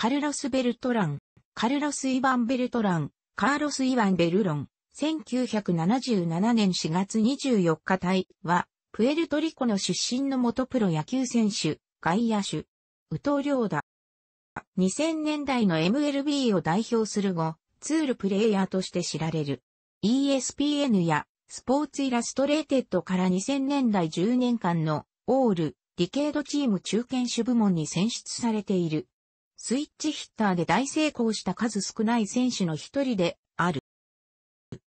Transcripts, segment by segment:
カルロス・ベルトラン、カルロス・イヴァン・ベルトラン、カーロス・イヴァン・ベルロン、1977年4月24日隊は、プエルトリコの出身の元プロ野球選手、外野手、リョーダ。2000年代の MLB を代表する後、ツールプレイヤーとして知られる。ESPN やスポーツイラストレーテッドから2000年代10年間のオール、ディケードチーム中堅手部門に選出されている。スイッチヒッターで大成功した数少ない選手の一人である。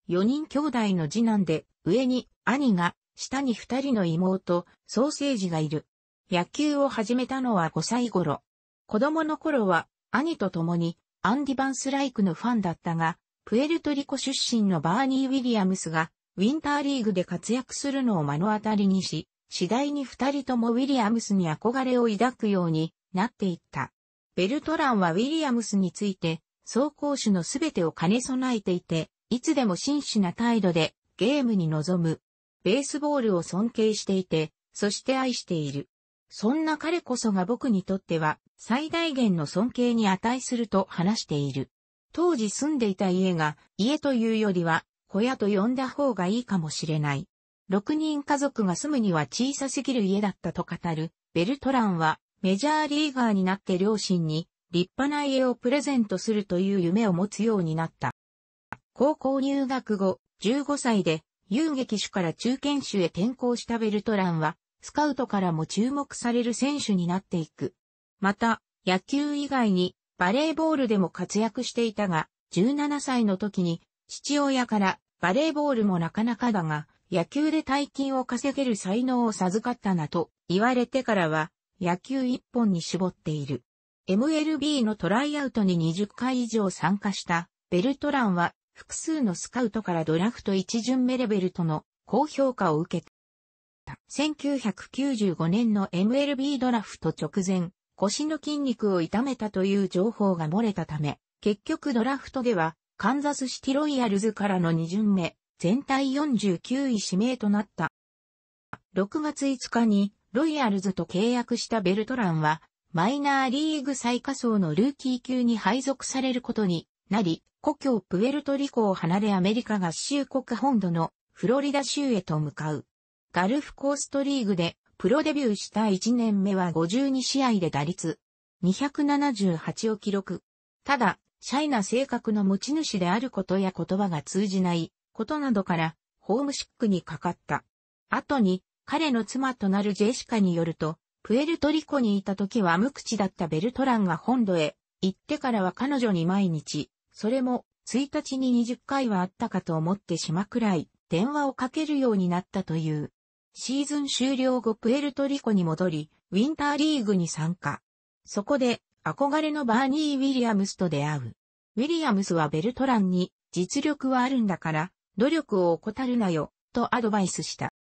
4人兄弟の次男で、上に兄が、下に2人の妹、ソーセージがいる。野球を始めたのは5歳頃。子供の頃は、兄と共に、アンディ・バンスライクのファンだったが、プエルトリコ出身のバーニー・ウィリアムスが、ウィンターリーグで活躍するのを目の当たりにし、次第に二人ともウィリアムスに憧れを抱くようになっていった。ベルトランはウィリアムスについて、走行手のすべてを兼ね備えていて、いつでも真摯な態度でゲームに臨む。ベースボールを尊敬していて、そして愛している。そんな彼こそが僕にとっては最大限の尊敬に値すると話している。当時住んでいた家が家というよりは小屋と呼んだ方がいいかもしれない。6人家族が住むには小さすぎる家だったと語るベルトランはメジャーリーガーになって両親に立派な家をプレゼントするという夢を持つようになった。高校入学後、15歳で遊撃手から中堅手へ転向したベルトランは、スカウトからも注目される選手になっていく。また、野球以外にバレーボールでも活躍していたが、17歳の時に父親からバレーボールもなかなかだが、野球で大金を稼げる才能を授かったなと言われてからは、野球一本に絞っている。MLB のトライアウトに20回以上参加したベルトランは複数のスカウトからドラフト1巡目レベルとの高評価を受けた。1995年の MLB ドラフト直前、腰の筋肉を痛めたという情報が漏れたため、結局ドラフトではカンザスシティロイヤルズからの2巡目、全体49位指名となった。6月5日にロイヤルズと契約したベルトランは、マイナーリーグ最下層のルーキー級に配属されることになり、故郷プエルトリコを離れアメリカ合衆国本土のフロリダ州へと向かう。ガルフコーストリーグでプロデビューした1年目は52試合で打率278を記録。ただ、シャイな性格の持ち主であることや言葉が通じないことなどから、ホームシックにかかった。後に、彼の妻となるジェシカによると、プエルトリコにいた時は無口だったベルトランが本土へ行ってからは彼女に毎日、それも1日に20回はあったかと思ってしまくらい電話をかけるようになったという。シーズン終了後プエルトリコに戻り、ウィンターリーグに参加。そこで憧れのバーニー・ウィリアムスと出会う。ウィリアムスはベルトランに実力はあるんだから努力を怠るなよとアドバイスした。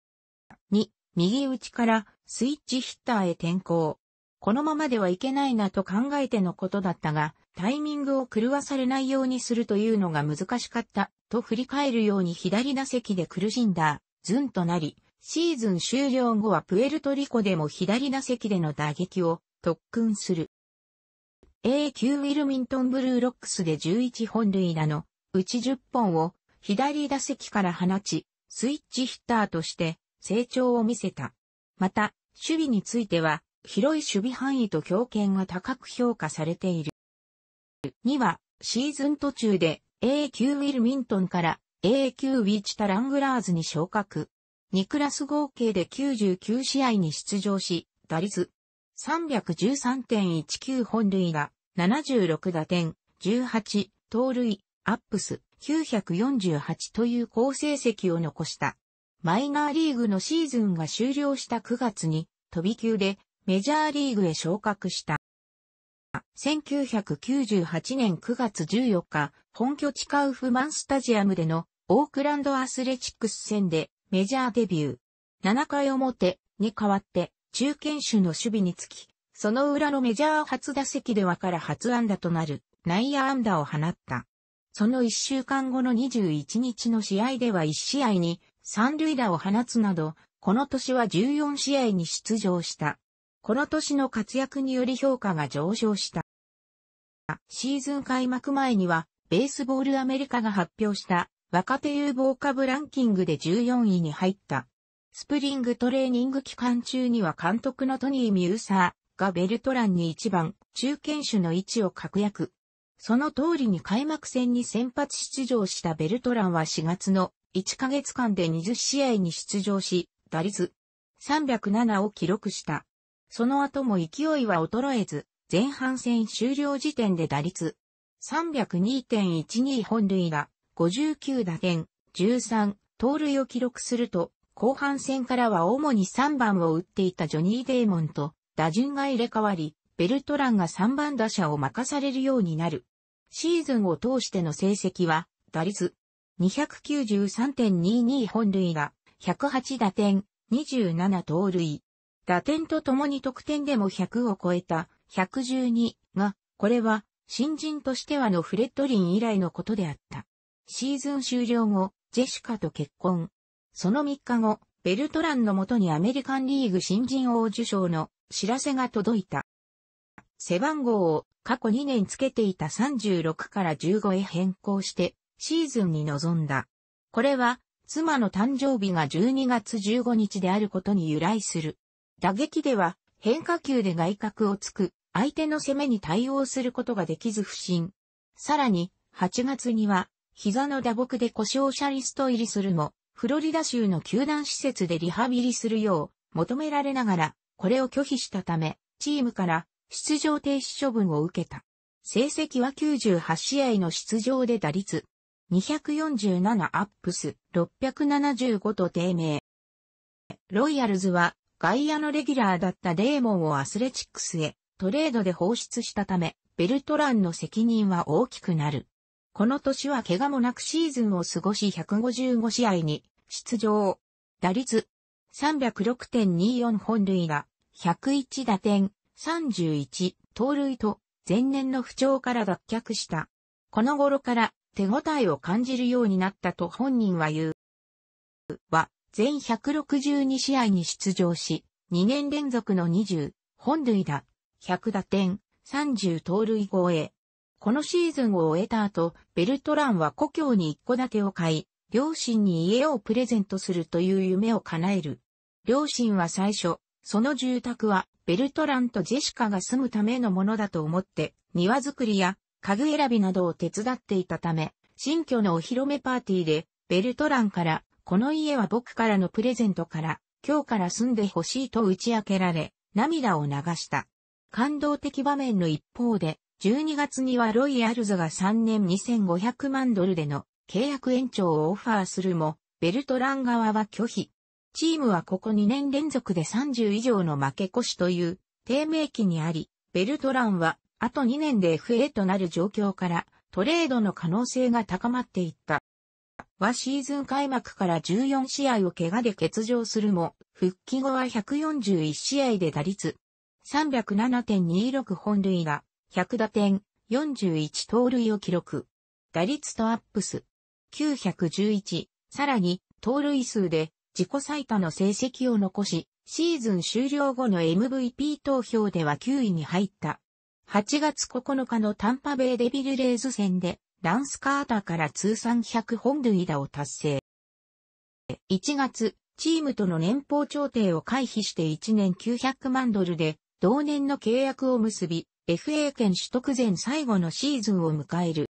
2、右打ちからスイッチヒッターへ転向。このままではいけないなと考えてのことだったが、タイミングを狂わされないようにするというのが難しかった、と振り返るように左打席で苦しんだ、ズンとなり、シーズン終了後はプエルトリコでも左打席での打撃を特訓する。A 級ウィルミントンブルーロックスで11本塁打のうち10本を左打席から放ち、スイッチヒッターとして成長を見せた。また、守備については、広い守備範囲と強肩が高く評価されている。2は、シーズン途中で A 級ウィルミントンから A 級ウィーチタラングラーズに昇格。2クラス合計で99試合に出場し、打率313.19本塁が、76打点、18、盗塁、アップス948という好成績を残した。マイナーリーグのシーズンが終了した9月に、飛び級でメジャーリーグへ昇格した。1998年9月14日、本拠地カウフマンスタジアムでのオークランドアスレチックス戦でメジャーデビュー。7回表に代わって中堅手の守備につき、その裏のメジャー初打席ではから初安打となる内野安打を放った。その1週間後の21日の試合では1試合に三塁打を放つなど、この年は14試合に出場した。この年の活躍により評価が上昇した。シーズン開幕前には、ベースボールアメリカが発表した若手有望株ランキングで14位に入った。スプリングトレーニング期間中には監督のトニー・ミューサーがベルトランに1番、中堅手の位置を確約。その通りに開幕戦に先発出場したベルトランは4月の1ヶ月間で20試合に出場し、打率307を記録した。その後も勢いは衰えず、前半戦終了時点で打率302.12本塁打、59打点、13、盗塁を記録すると、後半戦からは主に3番を打っていたジョニー・デーモンと打順が入れ替わり、ベルトランが3番打者を任されるようになる。シーズンを通しての成績は、打率293.22本塁が108打点、27盗塁。打点とともに得点でも100を超えた112が、これは新人としてはのフレッドリン以来のことであった。シーズン終了後、ジェシカと結婚。その3日後、ベルトランのもとにアメリカンリーグ新人王受賞の知らせが届いた。背番号を過去2年つけていた36から15へ変更して、シーズンに臨んだ。これは、妻の誕生日が12月15日であることに由来する。打撃では、変化球で外角をつく、相手の攻めに対応することができず不審。さらに、8月には、膝の打撲で故障者リスト入りするも、フロリダ州の球団施設でリハビリするよう求められながら、これを拒否したため、チームから出場停止処分を受けた。成績は98試合の出場で打率247アップス675と低迷。ロイヤルズは外野のレギュラーだったデーモンをアスレチックスへトレードで放出したため、ベルトランの責任は大きくなる。この年は怪我もなくシーズンを過ごし155試合に出場。打率306.24本塁打、101打点、31盗塁と前年の不調から脱却した。この頃から手応えを感じるようになったと本人は言う。は、全162試合に出場し、2年連続の20、本塁打、100打点、30盗塁超え。このシーズンを終えた後、ベルトランは故郷に一戸建てを買い、両親に家をプレゼントするという夢を叶える。両親は最初、その住宅はベルトランとジェシカが住むためのものだと思って、庭作りや家具選びなどを手伝っていたため、新居のお披露目パーティーで、ベルトランから、この家は僕からのプレゼントから、今日から住んでほしいと打ち明けられ、涙を流した。感動的場面の一方で、12月にはロイヤルズが3年2500万ドルでの契約延長をオファーするも、ベルトラン側は拒否。チームはここ2年連続で30以上の負け越しという低迷期にあり、ベルトランはあと2年で FA となる状況から、トレードの可能性が高まっていった。はシーズン開幕から14試合を怪我で欠場するも、復帰後は141試合で打率307.26本塁打、100打点、41盗塁を記録。打率とアップス911、さらに盗塁数で自己最多の成績を残し、シーズン終了後の MVP 投票では9位に入った。8月9日のタンパベイデビルレーズ戦で、ランスカーターから通算100本塁打を達成。1月、チームとの年俸調停を回避して1年900万ドルで、同年の契約を結び、FA 権取得前最後のシーズンを迎える。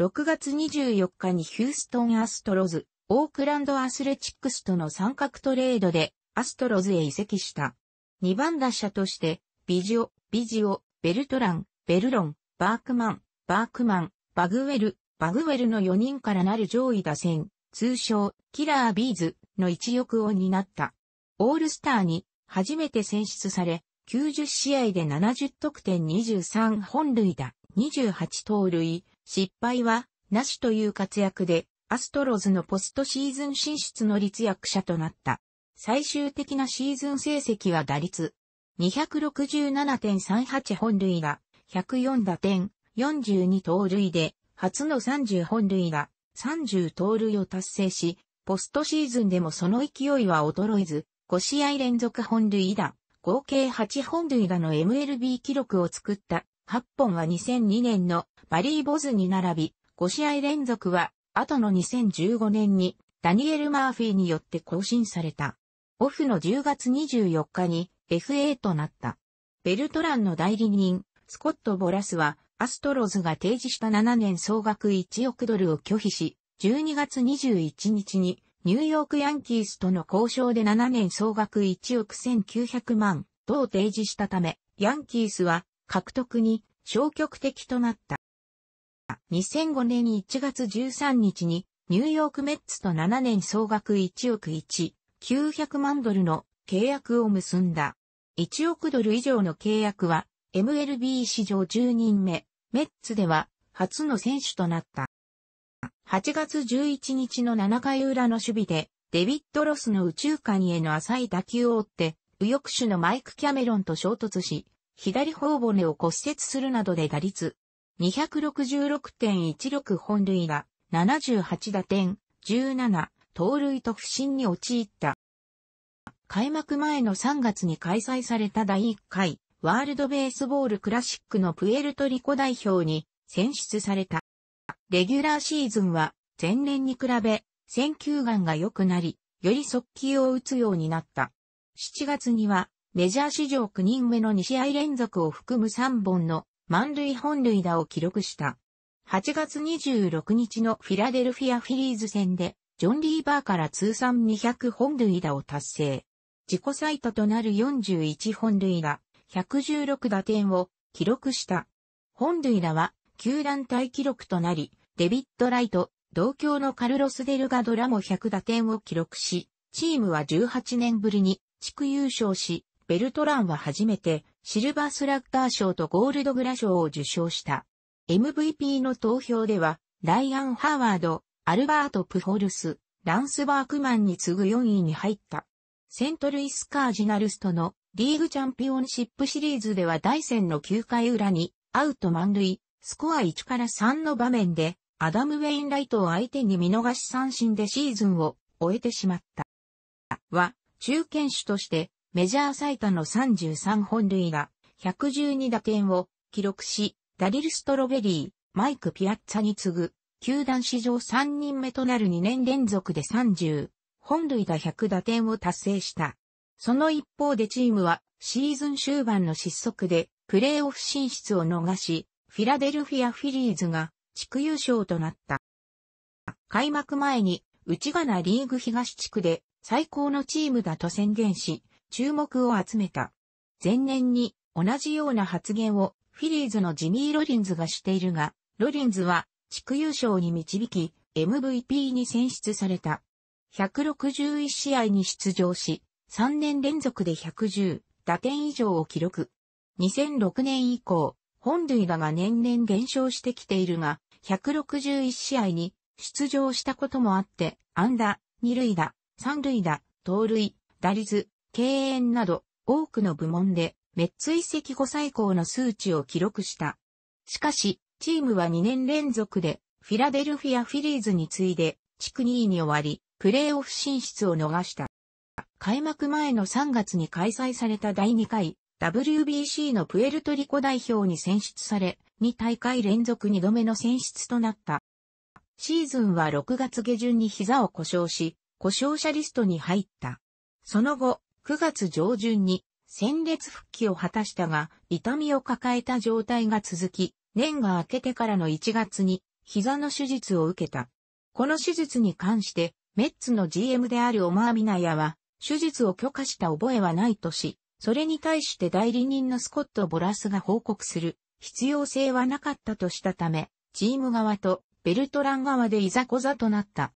6月24日にヒューストンアストロズ、オークランドアスレチックスとの三角トレードで、アストロズへ移籍した。2番打者として、ビジオ、ビジオ、ベルトラン、ベルロン、バークマン、バークマン、バグウェル、バグウェルの4人からなる上位打線、通称、キラービーズの一翼を担った。オールスターに初めて選出され、90試合で70得点23本塁打、28盗塁、失敗は、なしという活躍で、アストロズのポストシーズン進出の立役者となった。最終的なシーズン成績は打率、267.38本塁打、104打点、42盗塁で、初の30本塁打、30盗塁を達成し、ポストシーズンでもその勢いは衰えず、5試合連続本塁打、合計8本塁打の MLB 記録を作った8本は2002年のバリー・ボズに並び、5試合連続は、後の2015年にダニエル・マーフィーによって更新された。オフの10月24日に FA となった。ベルトランの代理人、スコット・ボラスは、アストロズが提示した7年総額1億ドルを拒否し、12月21日にニューヨークヤンキースとの交渉で7年総額1億1900万と提示したため、ヤンキースは獲得に消極的となった。2005年1月13日にニューヨークメッツと7年総額1億1、900万ドルの契約を結んだ。1億ドル以上の契約は MLB 史上10人目、メッツでは初の選手となった。8月11日の7回裏の守備で、デビッド・ロスの宇宙間への浅い打球を追って、右翼手のマイク・キャメロンと衝突し、左頬骨を骨折するなどで打率266.16本塁打、78打点、17盗塁と不振に陥った。開幕前の3月に開催された第1回ワールドベースボールクラシックのプエルトリコ代表に選出された。レギュラーシーズンは前年に比べ選球眼が良くなり、より速球を打つようになった。7月にはメジャー史上9人目の2試合連続を含む3本の満塁本塁打を記録した。8月26日のフィラデルフィアフィリーズ戦で、ジョン・リーバーから通算200本塁打を達成。自己最多となる41本塁打、116打点を記録した。本塁打は、球団体記録となり、デビッド・ライト、同郷のカルロス・デルガドラも100打点を記録し、チームは18年ぶりに地区優勝し、ベルトランは初めてシルバースラッガー賞とゴールドグラ賞を受賞した。MVP の投票では、ライアン・ハワード、アルバート・プホルス、ランス・バークマンに次ぐ4位に入った。セントルイスカージナルスとのリーグチャンピオンシップシリーズでは大戦の9回裏にアウト満塁、スコア1から3の場面でアダム・ウェインライトを相手に見逃し三振でシーズンを終えてしまった。は、中堅手としてメジャー最多の33本塁が112打点を記録し、ダリル・ストロベリー、マイク・ピアッツァに次ぐ、球団史上3人目となる2年連続で30本塁打100打点を達成した。その一方でチームはシーズン終盤の失速でプレーオフ進出を逃し、フィラデルフィア・フィリーズが地区優勝となった。開幕前に内ヶなリーグ東地区で最高のチームだと宣言し、注目を集めた。前年に同じような発言をフィリーズのジミー・ロリンズがしているが、ロリンズは地区優勝に導き、MVP に選出された。161試合に出場し、3年連続で110打点以上を記録。2006年以降、本塁打が年々減少してきているが、161試合に出場したこともあって、安打、二塁打、三塁打、盗塁、打率、敬遠など、多くの部門で、メッツ遺跡後最高の数値を記録した。しかし、チームは2年連続で、フィラデルフィア・フィリーズに次いで、地区2位に終わり、プレーオフ進出を逃した。開幕前の3月に開催された第2回 WBC のプエルトリコ代表に選出され、2大会連続2度目の選出となった。シーズンは6月下旬に膝を故障し、故障者リストに入った。その後、9月上旬に戦列復帰を果たしたが、痛みを抱えた状態が続き、年が明けてからの1月に膝の手術を受けた。この手術に関して、メッツの GM であるオマー・ミナヤは、手術を許可した覚えはないとし、それに対して代理人のスコット・ボラスが報告する必要性はなかったとしたため、チーム側とベルトラン側でいざこざとなった。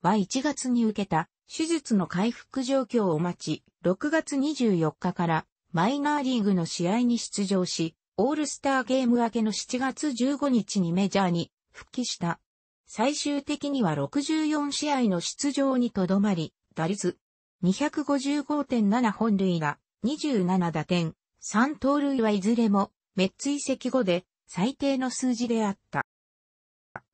は1月に受けた手術の回復状況を待ち、6月24日からマイナーリーグの試合に出場し、オールスターゲーム明けの7月15日にメジャーに復帰した。最終的には64試合の出場にとどまり、打率255.7本塁が27打点、3盗塁はいずれも、メッツ移籍後で最低の数字であった。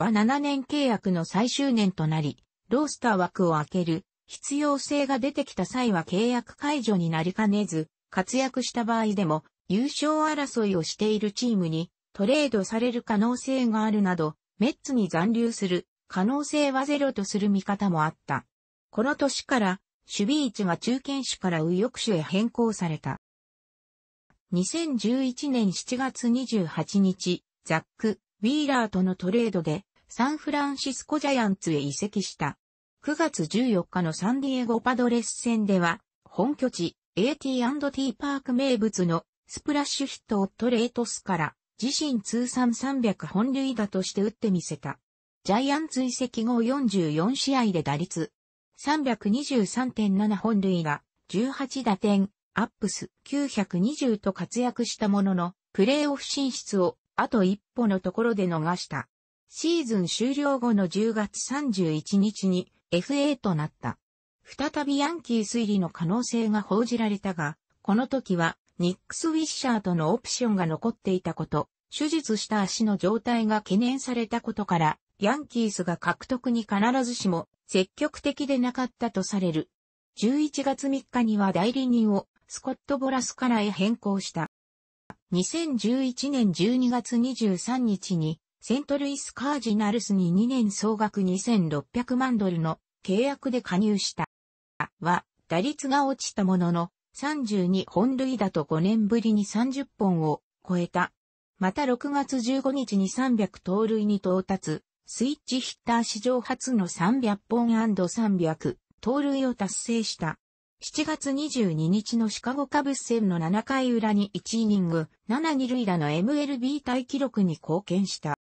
は7年契約の最終年となり、ロースター枠を開ける必要性が出てきた際は契約解除になりかねず、活躍した場合でも優勝争いをしているチームにトレードされる可能性があるなど、メッツに残留する可能性はゼロとする見方もあった。この年から、守備位置が中堅手から右翼手へ変更された。2011年7月28日、ザック・ウィーラーとのトレードで、サンフランシスコジャイアンツへ移籍した。9月14日のサンディエゴパドレス戦では、本拠地 AT&T パーク名物のスプラッシュヒットをトレートスから自身通算300本塁打として打ってみせた。ジャイアンツ移籍後44試合で打率323.7本塁打、18打点、アップス920と活躍したものの、プレーオフ進出をあと一歩のところで逃した。シーズン終了後の10月31日に FA となった。再びヤンキー推理の可能性が報じられたが、この時はニックス・ウィッシャーとのオプションが残っていたこと、手術した足の状態が懸念されたことから、ヤンキースが獲得に必ずしも積極的でなかったとされる。11月3日には代理人をスコット・ボラスからへ変更した。2011年12月23日にセントルイス・カージナルスに2年総額2600万ドルの契約で加入した。は、打率が落ちたものの、32本塁打と5年ぶりに30本を超えた。また6月15日に300盗塁に到達、スイッチヒッター史上初の300本 &300 盗塁を達成した。7月22日のシカゴカブス戦の7回裏に1イニング、7二塁打の MLB 大記録に貢献した。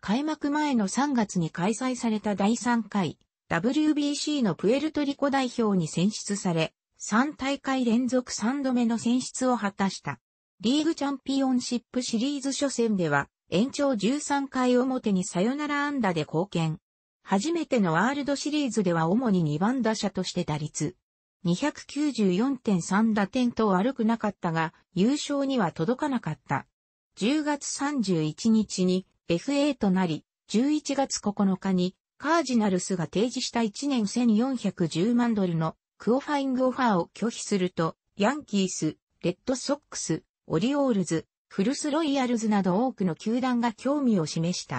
開幕前の3月に開催された第3回 WBC のプエルトリコ代表に選出され、3大会連続3度目の選出を果たした。リーグチャンピオンシップシリーズ初戦では、延長13回表にサヨナラ安打で貢献。初めてのワールドシリーズでは主に2番打者として打率。294.3打点と悪くなかったが、優勝には届かなかった。10月31日に FA となり、11月9日にカージナルスが提示した1年1410万ドルのクオファイングオファーを拒否すると、ヤンキース、レッドソックス、オリオールズ、フルスロイヤルズなど多くの球団が興味を示した。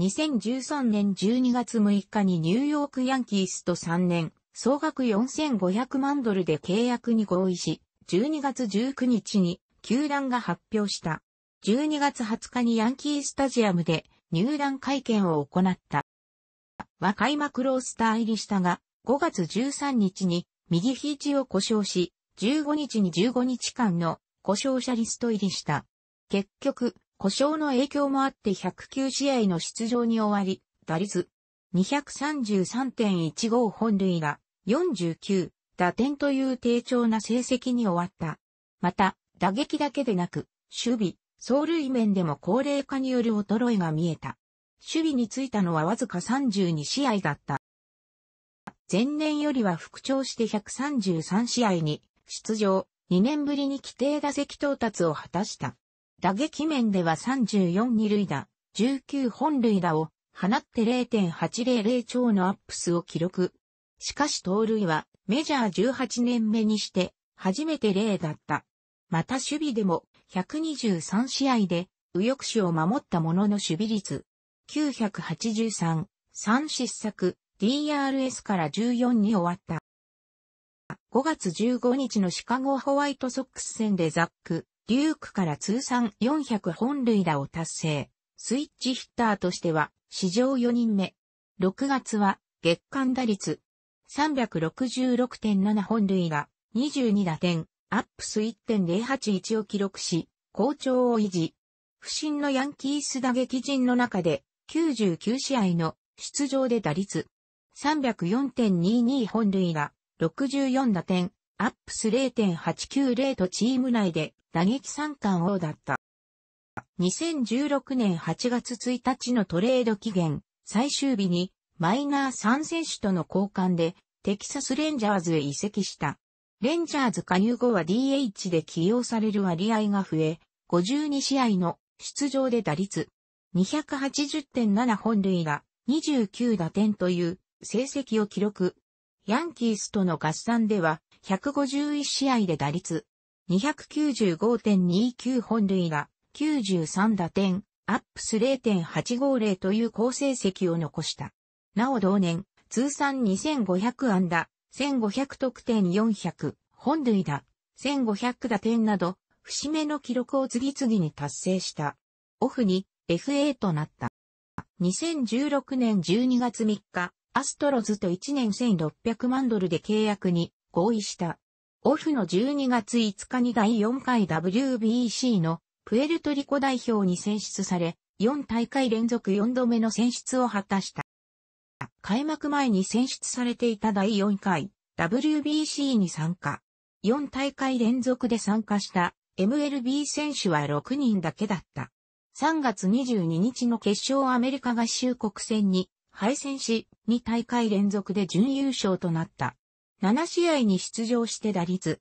2013年12月6日にニューヨークヤンキースと3年、総額4500万ドルで契約に合意し、12月19日に球団が発表した。12月20日にヤンキースタジアムで入団会見を行った。は開幕ロースター入りしたが、5月13日に右肘を故障し、15日に15日間の故障者リスト入りした。結局、故障の影響もあって109試合の出場に終わり、打率233.15本塁が49打点という低調な成績に終わった。また、打撃だけでなく、守備、走塁面でも高齢化による衰えが見えた。守備についたのはわずか32試合だった。前年よりは復調して133試合に出場、2年ぶりに規定打席到達を果たした。打撃面では34二塁打、19本塁打を放って0.800超のアップスを記録。しかし盗塁はメジャー18年目にして初めて0だった。また守備でも123試合で右翼手を守ったものの守備率983、3失策、DRS から14に終わった。5月15日のシカゴホワイトソックス戦でザック、デュークから通算400本塁打を達成。スイッチヒッターとしては史上4人目。6月は月間打率366.7本塁打、22打点、アップス1.081を記録し、好調を維持。不振のヤンキース打撃陣の中で99試合の出場で打率304.22本塁打、64打点、アップス0.890とチーム内で打撃三冠王だった。2016年8月1日のトレード期限、最終日にマイナー3選手との交換でテキサスレンジャーズへ移籍した。レンジャーズ加入後は DH で起用される割合が増え、52試合の出場で打率280.7本塁打、29打点という成績を記録。ヤンキースとの合算では、151試合で打率、295.29本塁打、93打点、アップス0.850という好成績を残した。なお同年、通算2500安打、1500得点400、本塁打、1500打点など、節目の記録を次々に達成した。オフに FA となった。2016年12月3日、アストロズと1年1600万ドルで契約に合意した。オフの12月5日に第4回 WBC のプエルトリコ代表に選出され、4大会連続4度目の選出を果たした。開幕前に選出されていた第4回 WBC に参加。4大会連続で参加した MLB 選手は6人だけだった。3月22日の決勝アメリカ合衆国戦に敗戦し、2大会連続で準優勝となった。7試合に出場して打率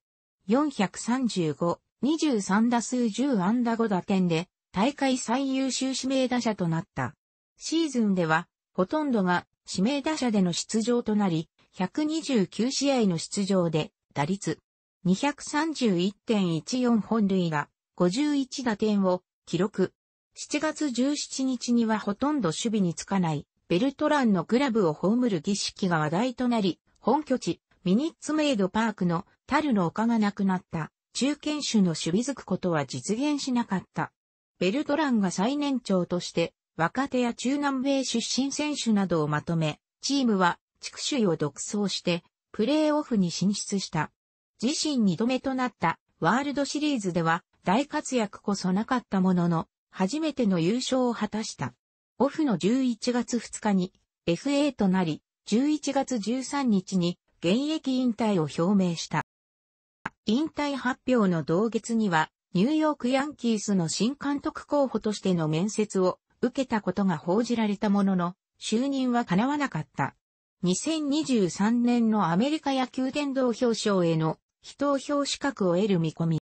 435、23打数10安打5打点で、大会最優秀指名打者となった。シーズンでは、ほとんどが指名打者での出場となり、129試合の出場で、打率231.14本塁が、51打点を記録。7月17日にはほとんど守備につかないベルトランのクラブを葬る儀式が話題となり、本拠地、ミニッツメイドパークのタルの丘がなくなった、中堅種の守備づくことは実現しなかった。ベルトランが最年長として、若手や中南米出身選手などをまとめ、チームは地区首位を独走して、プレーオフに進出した。自身2度目となったワールドシリーズでは大活躍こそなかったものの、初めての優勝を果たした。オフの11月2日に FA となり、11月13日に現役引退を表明した。引退発表の同月には、ニューヨークヤンキースの新監督候補としての面接を受けたことが報じられたものの、就任は叶わなかった。2023年のアメリカ野球殿堂表彰への非投票資格を得る見込み。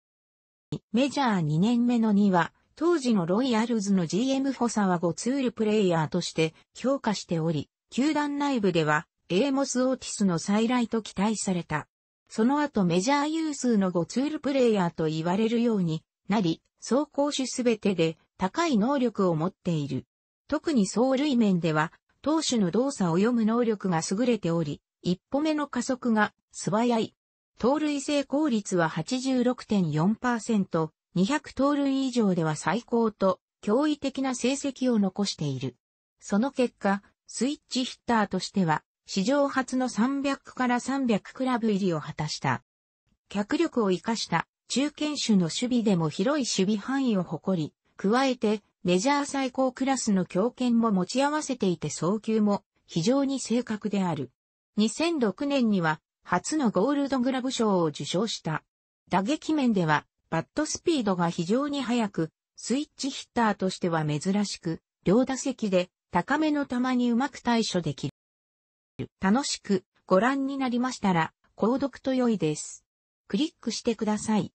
メジャー2年目の2は、当時のロイヤルズの GM フォサは5ツールプレイヤーとして評価しており、球団内部ではエーモス・オーティスの再来と期待された。その後メジャー有数の5ツールプレイヤーと言われるようになり、走行手すべてで高い能力を持っている。特に走塁面では、投手の動作を読む能力が優れており、一歩目の加速が素早い。盗塁成功率は86.4%、200盗塁以上では最高と驚異的な成績を残している。その結果、スイッチヒッターとしては、史上初の300から300クラブ入りを果たした。脚力を活かした中堅種の守備でも広い守備範囲を誇り、加えてメジャー最高クラスの強肩も持ち合わせていて送球も非常に正確である。2006年には初のゴールドグラブ賞を受賞した。打撃面ではバットスピードが非常に速く、スイッチヒッターとしては珍しく、両打席で高めの球にうまく対処できる。楽しくご覧になりましたら、購読と良いです。クリックしてください。